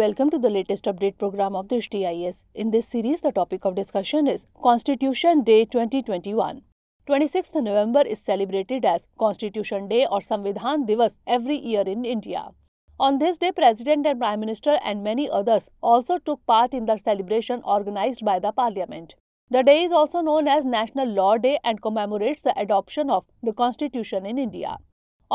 Welcome to the latest update program of Drishti IS. In this series, the topic of discussion is Constitution Day 2021. 26th November is celebrated as Constitution Day or Samvidhan Divas every year in India. On this day, President and Prime Minister and many others also took part in the celebration organized by the Parliament. The day is also known as National Law Day and commemorates the adoption of the Constitution in India.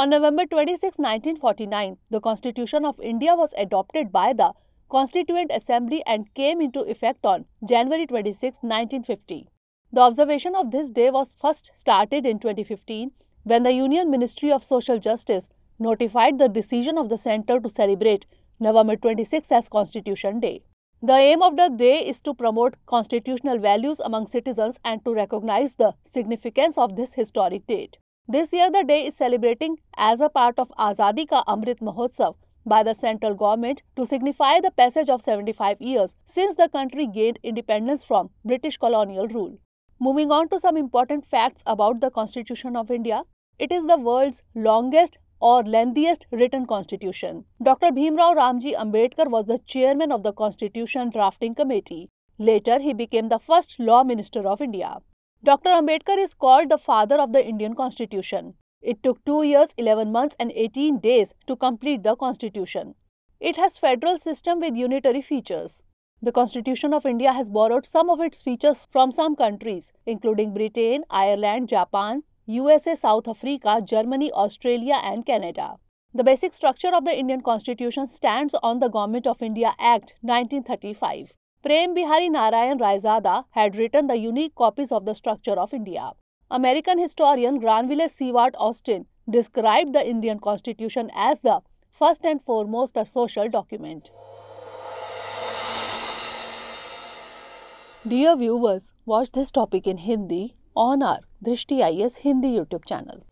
On November 26, 1949, the Constitution of India was adopted by the Constituent Assembly and came into effect on January 26, 1950. The observation of this day was first started in 2015 when the Union Ministry of Social Justice notified the decision of the Centre to celebrate November 26 as Constitution Day. The aim of the day is to promote constitutional values among citizens and to recognize the significance of this historic date. This year, the day is celebrating as a part of Azadi Ka Amrit Mahotsav by the central government to signify the passage of 75 years since the country gained independence from British colonial rule. Moving on to some important facts about the Constitution of India, it is the world's longest or lengthiest written constitution. Dr. Bhimrao Ramji Ambedkar was the chairman of the Constitution Drafting Committee. Later, he became the first law minister of India. Dr. Ambedkar is called the father of the Indian Constitution. It took 2 years, 11 months and 18 days to complete the constitution. It has federal system with unitary features. The Constitution of India has borrowed some of its features from some countries including Britain, Ireland, Japan, USA, South Africa, Germany, Australia and Canada. The basic structure of the Indian Constitution stands on the Government of India Act 1935. Prem Bihari Narayan Raizada had written the unique copies of the structure of India. American historian Granville Seward Austin described the Indian constitution as the first and foremost a social document. Dear viewers, watch this topic in Hindi on our Drishti IS Hindi YouTube channel.